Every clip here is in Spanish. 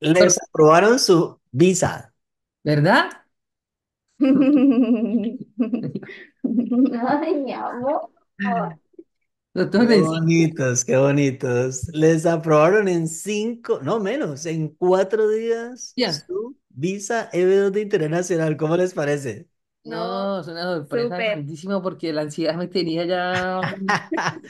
Les aprobaron su visa. ¿Verdad? Ay, mi amor. Qué bonitos, qué bonitos. Les aprobaron en cinco, no menos, en cuatro días su visa EB2 de internacional. ¿Cómo les parece? No, es una porque la ansiedad me tenía ya.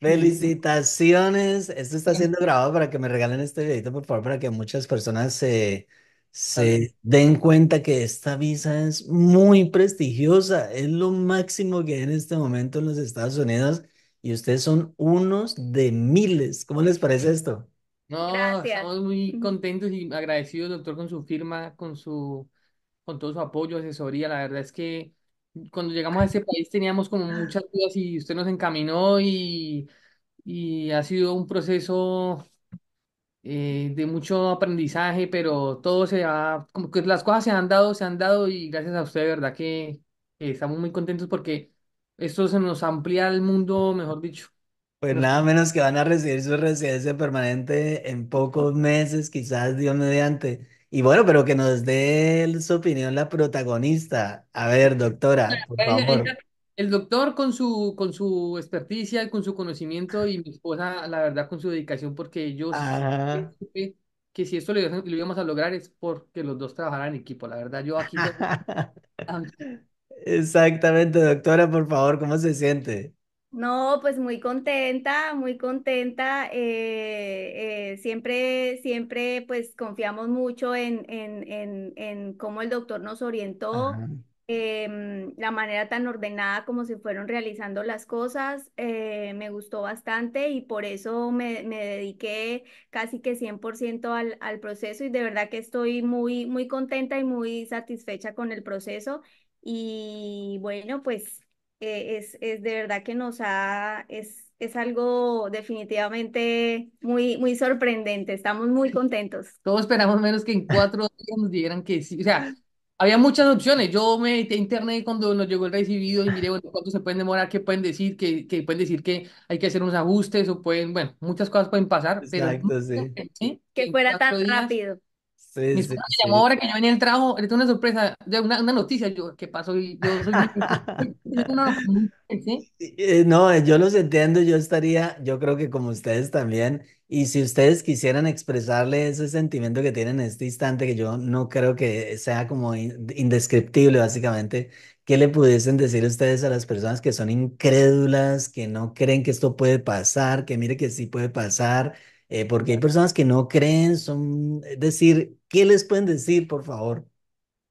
Felicitaciones. Esto está siendo grabado para que me regalen este videito, por favor, para que muchas personas se, se den cuenta que esta visa es muy prestigiosa. Es lo máximo que hay en este momento en los Estados Unidos y ustedes son unos de miles. ¿Cómo les parece esto? No, estamos muy contentos y agradecidos, doctor, con su firma, con su, con todo su apoyo, asesoría. La verdad es que cuando llegamos a ese país teníamos como muchas dudas y usted nos encaminó y, y ha sido un proceso eh, de mucho aprendizaje, pero todo se ha, como que las cosas se han dado, se han dado y gracias a usted, de verdad que estamos muy contentos porque esto se nos amplía el mundo, mejor dicho. Pues nada menos que van a recibir su residencia permanente en pocos meses, quizás Dios mediante. Y bueno, pero que nos dé su opinión la protagonista. A ver, doctora, por favor. El doctor con su, con su experticia, con su conocimiento y mi esposa, la verdad, con su dedicación, porque yo ah. que si esto lo, íbamos a lograr es porque los dos trabajaran en equipo. La verdad, yo aquí... Exactamente, doctora, por favor, ¿cómo se siente? No, pues muy contenta, muy contenta. Eh, eh, siempre, siempre, pues confiamos mucho en, en, cómo el doctor nos orientó, em, la manera tan ordenada como se fueron realizando las cosas. Eh, me gustó bastante y por eso me, dediqué casi que 100% al, al proceso y de verdad que estoy muy, muy contenta y muy satisfecha con el proceso. Y bueno, pues eh, es, es, de verdad que nos ha, es, es algo definitivamente muy, muy sorprendente, estamos muy contentos. Todos esperamos menos que en cuatro días nos dieran que sí, o sea, había muchas opciones, yo me metí a internet cuando nos llegó el recibido y miré cuánto se pueden demorar, qué pueden decir, que, pueden decir que hay que hacer unos ajustes o pueden, bueno, muchas cosas pueden pasar, que fuera tan rápido. Mi este, que yo venía del trabajo, le una sorpresa, una, una noticia yo, que pasó no, yo los entiendo, yo estaría, yo creo que como ustedes también, y si ustedes quisieran expresarle ese sentimiento que tienen en este instante, que yo no creo que sea como indescriptible básicamente, ¿qué le pudiesen decir ustedes a las personas que son incrédulas, que no creen que esto puede pasar, que mire que sí puede pasar? Eh, porque hay personas que no creen, son, es decir, ¿qué les pueden decir, por favor?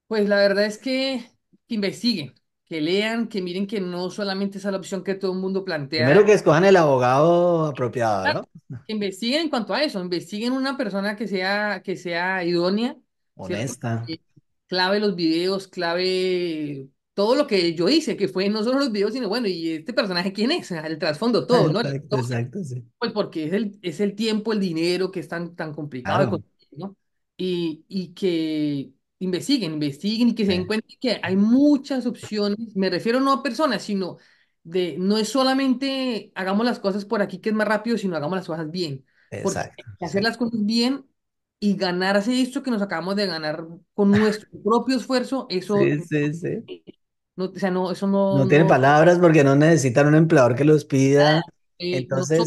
Pues la verdad es que, investiguen, que lean, que miren que no solamente es la opción que todo el mundo plantea. Primero que escojan el abogado apropiado, ¿no? Que investiguen en cuanto a eso, investiguen una persona que sea, que sea idónea, honesta. Clave los videos, clave todo lo que yo hice, que fue no solo los videos, sino bueno, ¿y este personaje quién es? El trasfondo, todo, ¿no? Exacto, sí. Pues porque es el, es el tiempo, el dinero que es tan, tan complicado, ¿no? Y, y que investiguen, investiguen y que se den cuenta que hay muchas opciones, me refiero no a personas, sino de, no es solamente hagamos las cosas por aquí que es más rápido, sino hagamos las cosas bien. Exacto. hacer las cosas bien y ganarse esto que nos acabamos de ganar con nuestro propio esfuerzo, eso sí, sí, no, o eso no. tiene palabras porque no necesitan un empleador que los pida. Ah, Entonces.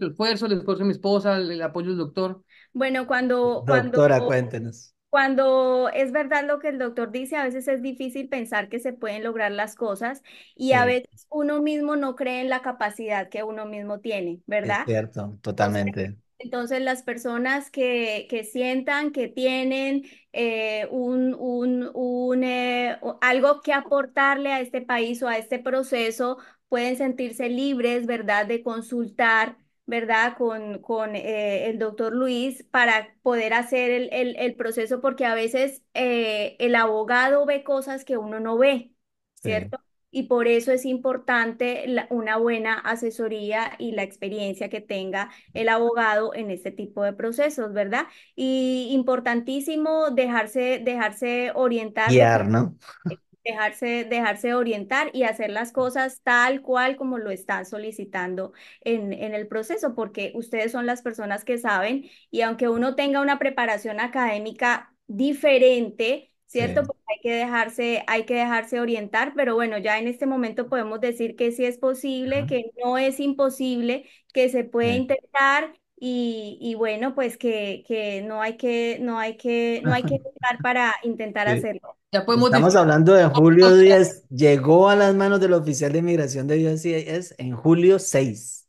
el esfuerzo, el esfuerzo de mi esposa, el, apoyo del doctor. Bueno, cuando. Doctora, cuéntenos. Cuando es verdad lo que el doctor dice, a veces es difícil pensar que se pueden lograr las cosas y a veces uno mismo no cree en la capacidad que uno mismo tiene, ¿verdad? cierto, totalmente. Entonces, las personas que, sientan que tienen eh, un, eh, algo que aportarle a este país o a este proceso pueden sentirse libres, ¿verdad?, de consultar, ¿verdad?, con, con eh, el doctor Luis para poder hacer el, proceso, porque a veces el abogado ve cosas que uno no ve, ¿cierto? y por eso es importante una buena asesoría y la experiencia que tenga el abogado en este tipo de procesos, ¿verdad? Y importantísimo dejarse, orientar. ¿no? Dejarse, dejarse orientar y hacer las cosas tal cual como lo están solicitando en, en el proceso, porque ustedes son las personas que saben y aunque uno tenga una preparación académica diferente, ¿cierto? hay que dejarse, hay que dejarse orientar, pero bueno, ya en este momento podemos decir que sí es posible, que no es imposible, que se puede intentar y, bueno, pues que, que, no hay que, no hay que, no hay que para intentar hacerlo. Ya podemos Estamos hablando de Julio 10, llegó a las manos del oficial de inmigración de Dios en julio 6.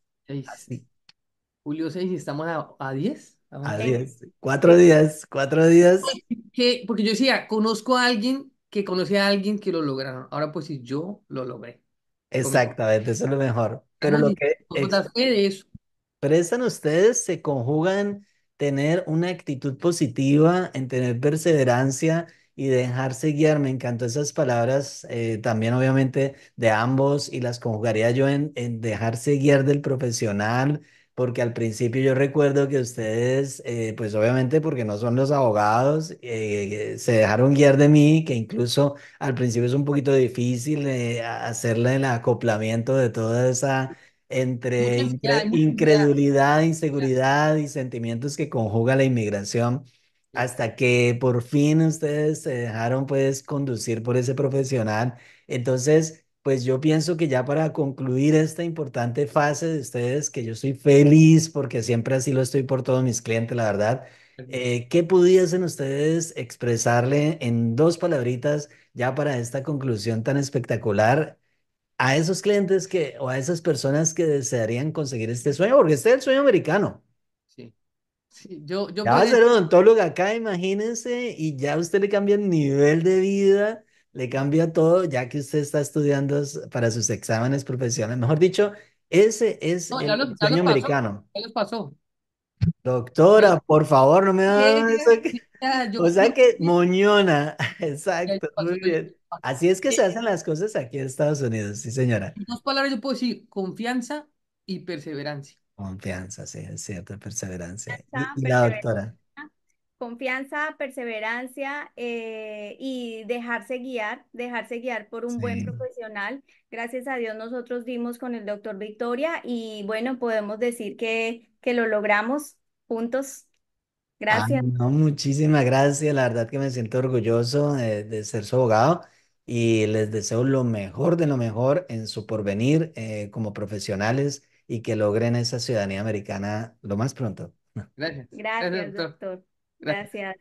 Julio 6 y estamos a, a 10. Okay. cuatro días, cuatro días. Porque, porque yo decía, conozco a alguien que conoce a alguien que lo lograron. Ahora pues si yo lo logré. Exactamente, eso es lo mejor. Pero lo que expresan ustedes se conjugan tener una actitud positiva, en tener perseverancia y dejarse guiar. Me encantó esas palabras eh, también obviamente de ambos y las conjugaría yo en, en dejarse guiar del profesional porque al principio yo recuerdo que ustedes, eh, pues obviamente porque no son los abogados, eh, se dejaron guiar de mí, que incluso al principio es un poquito difícil eh, hacerle el acoplamiento de toda esa entre incredulidad, inseguridad y sentimientos que conjuga la inmigración, hasta que por fin ustedes se dejaron pues conducir por ese profesional. Entonces, pues yo pienso que ya para concluir esta importante fase de ustedes, que yo soy feliz porque siempre así lo estoy por todos mis clientes, la verdad, eh, ¿qué pudiesen ustedes expresarle en dos palabritas ya para esta conclusión tan espectacular a esos clientes que o a esas personas que desearían conseguir este sueño? Porque este es el sueño americano. Sí. yo, yo ya va a ser odontólogo acá, imagínense, y ya usted le cambia el nivel de vida le cambia todo ya que usted está estudiando para sus exámenes profesionales. Mejor dicho, ese es el sueño americano. ¿Qué les pasó. Doctora, por favor, no me hagas eso. Que... o sea que moñona, exacto, muy bien. Así es que eh, se eh. hacen las cosas aquí en Estados Unidos, sí, señora. dos palabras yo puedo decir confianza y perseverancia. Confianza, sí, es cierto, perseverancia. y la doctora confianza, perseverancia eh, y dejarse guiar, dejarse guiar por un buen profesional. Gracias a Dios nosotros dimos con el doctor Victoria y bueno, podemos decir que, que lo logramos juntos. Ah, gracias. no, muchísimas gracias. La verdad que me siento orgulloso de, ser su abogado y les deseo lo mejor de lo mejor en su porvenir eh, como profesionales y que logren esa ciudadanía americana lo más pronto. Gracias. Gracias, doctor. Gracias.